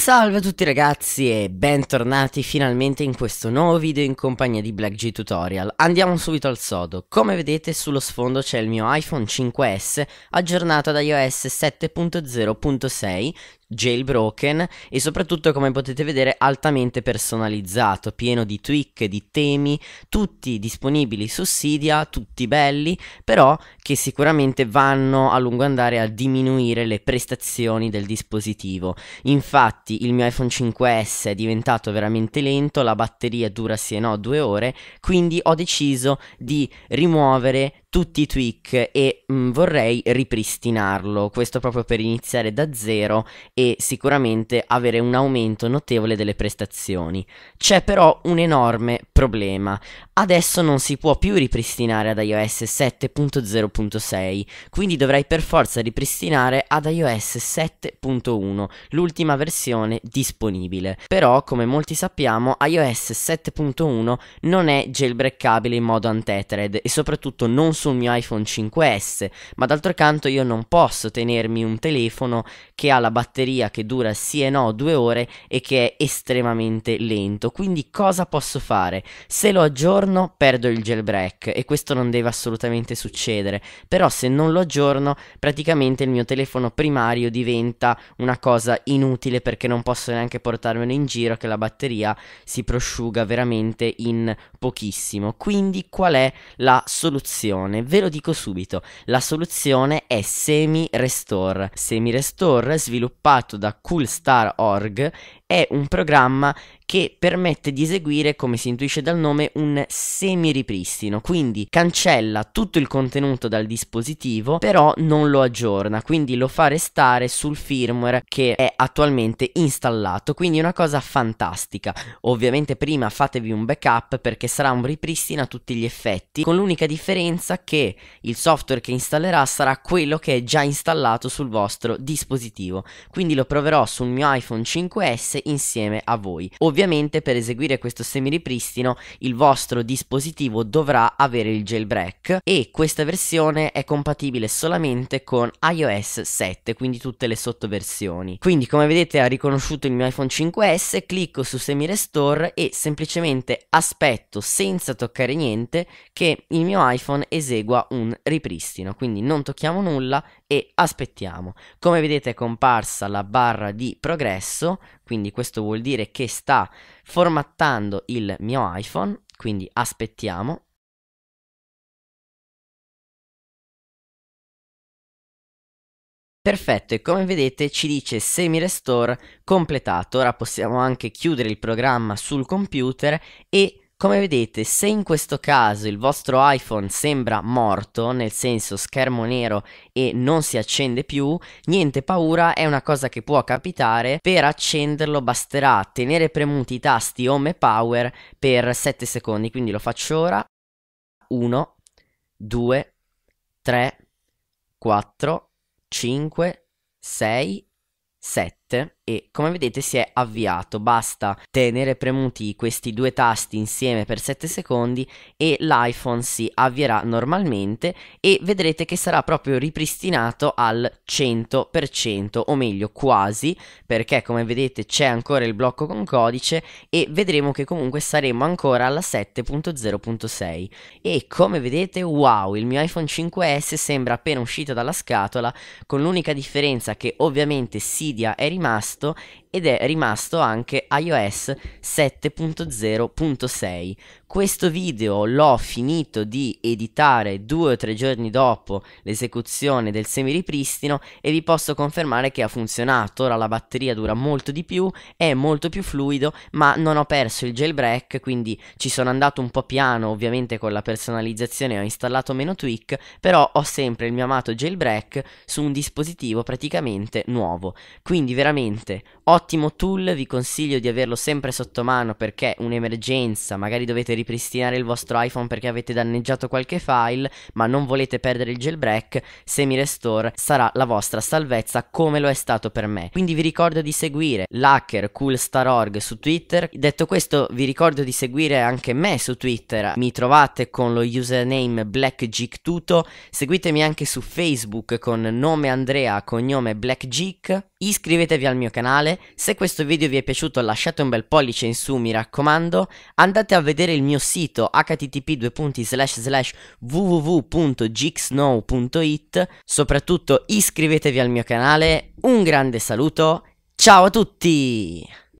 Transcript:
Salve a tutti ragazzi e bentornati finalmente in questo nuovo video in compagnia di Black G Tutorial. Andiamo subito al sodo. Come vedete sullo sfondo c'è il mio iPhone 5S aggiornato ad iOS 7.0.6 jailbroken e soprattutto come potete vedere altamente personalizzato, pieno di tweak, di temi, tutti disponibili su Cydia, tutti belli, però che sicuramente vanno a lungo andare a diminuire le prestazioni del dispositivo. Infatti il mio iPhone 5S è diventato veramente lento, la batteria dura sì e no due ore, quindi ho deciso di rimuovere tutti i tweak e mh, mm, vorrei ripristinarlo, questo proprio per iniziare da zero e sicuramente avere un aumento notevole delle prestazioni. C'è però un enorme problema, Adesso non si può più ripristinare ad iOS 7.0.6, quindi dovrai per forza ripristinare ad iOS 7.1, l'ultima versione disponibile. Però, come molti sappiamo, iOS 7.1 non è jailbreakabile in modo untethered e soprattutto non sul mio iPhone 5S, ma d'altro canto io non posso tenermi un telefono che ha la batteria che dura sì e no due ore e che è estremamente lento. Quindi cosa posso fare? Se lo aggiorno aggiorno perdo il jailbreak e questo non deve assolutamente succedere, però se non lo aggiorno praticamente il mio telefono primario diventa una cosa inutile perché non posso neanche portarmelo in giro che la batteria si prosciuga veramente in pochissimo. Quindi qual è la soluzione? Ve lo dico subito, la soluzione è Semi Restore. Semi Restore sviluppato da Coolstar.org è un programma che permette di eseguire, come si intuisce dal nome, un semi-ripristino, quindi cancella tutto il contenuto dal dispositivo, però non lo aggiorna, quindi lo fa restare sul firmware che è attualmente installato, quindi una cosa fantastica. Ovviamente prima fatevi un backup perché sarà un ripristino a tutti gli effetti, con l'unica differenza che il software che installerà sarà quello che è già installato sul vostro dispositivo. Quindi lo proverò sul mio iPhone 5S insieme a voi. Ovviamente per eseguire questo semiripristino il vostro dispositivo dovrà avere il jailbreak e questa versione è compatibile solamente con iOS 7, quindi tutte le sottoversioni. Quindi come vedete ha riconosciuto il mio iPhone 5S, clicco su semi-restore e semplicemente aspetto senza toccare niente che il mio iPhone esegua un ripristino, quindi non tocchiamo nulla e aspettiamo. Come vedete è comparsa la barra di progresso, quindi questo vuol dire che sta formattando il mio iPhone, quindi aspettiamo. Perfetto, e come vedete ci dice semi restore completato. Ora possiamo anche chiudere il programma sul computer e come vedete, se in questo caso il vostro iPhone sembra morto, nel senso schermo nero e non si accende più, niente paura, è una cosa che può capitare. Per accenderlo basterà tenere premuti i tasti Home e Power per 7 secondi, quindi lo faccio ora. 1, 2, 3, 4, 5, 6, 7. Edit e come vedete si è avviato, basta tenere premuti questi due tasti insieme per 7 secondi e l'iPhone si avvierà normalmente e vedrete che sarà proprio ripristinato al 100% o meglio quasi perché come vedete c'è ancora il blocco con codice e vedremo che comunque saremo ancora alla 7.0.6 e come vedete wow il mio iPhone 5S sembra appena uscito dalla scatola con l'unica differenza che ovviamente Sidia è rimasto rimasto ed è rimasto anche iOS 7.0.6. Questo video l'ho finito di editare due o tre giorni dopo l'esecuzione del semiripristino e vi posso confermare che ha funzionato. Ora la batteria dura molto di più, è molto più fluido, ma non ho perso il jailbreak, quindi ci sono andato un po' piano, ovviamente con la personalizzazione ho installato meno tweak, però ho sempre il mio amato jailbreak su un dispositivo praticamente nuovo. Quindi veramente veramente ottimo tool, vi consiglio di averlo sempre sotto mano perché un'emergenza, magari dovete ripristinare il vostro iPhone perché avete danneggiato qualche file, ma non volete perdere il jailbreak, Semi Restore sarà la vostra salvezza come lo è stato per me. Quindi vi ricordo di seguire l'hackercoolstarorg su Twitter. Detto questo, vi ricordo di seguire anche me su Twitter. Mi trovate con lo username blackgeektuto. Seguitemi anche su Facebook con nome Andrea, cognome blackgeek Iscrivetevi al mio canale, se questo video vi è piaciuto lasciate un bel pollice in su mi raccomando, andate a vedere il mio sito http www.gixnow.it, soprattutto iscrivetevi al mio canale, un grande saluto, ciao a tutti!